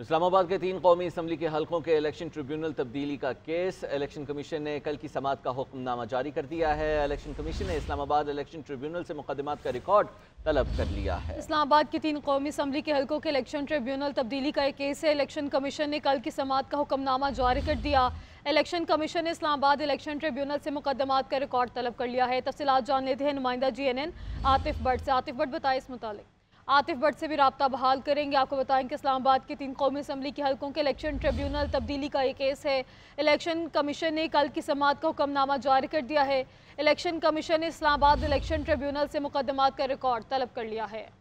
इस्लामाबाद के तीन कौमी असम्बली के हलकों के इलेक्शन ट्रिब्यूनल तब्दीली का केस इलेक्शन कमीशन ने कल की समात का हुक्मनामा जारी कर दिया है इलेक्शन कमीशन ने इस्लामाबाद इलेक्शन ट्रिब्यूनल से मुकदमा का रिकॉर्ड तलब कर लिया है इस्लामाबाद की तीन कौमी असम्बली के हलकों के इलेक्शन ट्रिब्यूनल तब्दीली का एक केस है इलेक्शन कमीशन ने कल की समात का हुक्मनामा जारी कर दिया इलेक्शन कमीशन ने इस्लामाबाद इलेक्शन ट्रिब्यूनल से मुकदमा का रिकॉर्ड तलब कर लिया है तफसीत जान लेते हैं नुमाइंदा G N N Atif Bhatt से आतिफ भट्ट बताए इस मुतालिक आतिफ भट्ट से भी रबता बहाल करेंगे आपको बताएं कि इस्लामाबाद की तीन कौमी असम्बली के हल्कों के इलेक्शन ट्रिब्यूनल तब्दीली का ये केस है इलेक्शन कमीशन ने कल की समात का हुक्मनामा जारी कर दिया है इलेक्शन कमीशन ने इस्लामाबाद इलेक्शन ट्रिब्यूनल से मुकदमात का रिकॉर्ड तलब कर लिया है